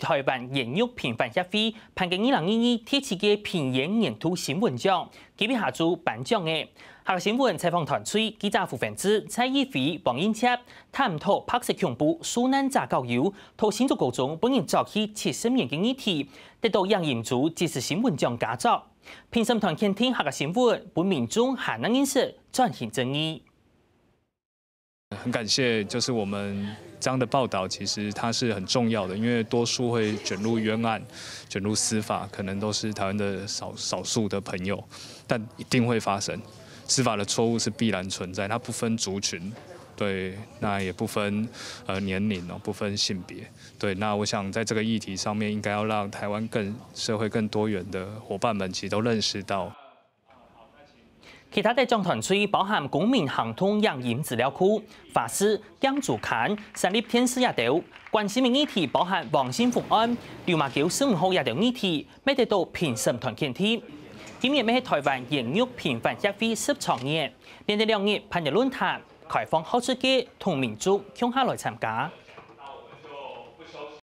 台湾炎热频繁热飞，判给伊朗伊依贴起嘅平远原土新闻奖，几篇下注颁奖嘅。下个新闻采访团随记者胡凡子、蔡依菲、王英杰探讨拍摄恐怖、苏南炸教育，土新竹高中本人早起切身原景议题，得到杨银珠支时新闻奖佳作。评审团倾听下个新闻，本民众下能认识转型正义。很感谢，就是我们这样的报道，其实它是很重要的，因为多数会卷入冤案、卷入司法，可能都是台湾的少少数的朋友，但一定会发生，司法的错误是必然存在，它不分族群，对，那也不分呃年龄哦，不分性别，对，那我想在这个议题上面，应该要让台湾更社会更多元的伙伴们，其实都认识到。其他的场团队包含公民行通影音资料库、法师江助刊、三立天师也都。关心明议题包含王心福安、刘马九十五号也都议题，没得到评审团见听。今日咩台湾孕育平凡智慧十创业，连日两日平日论坛开放好知己同民族，抢下来参加。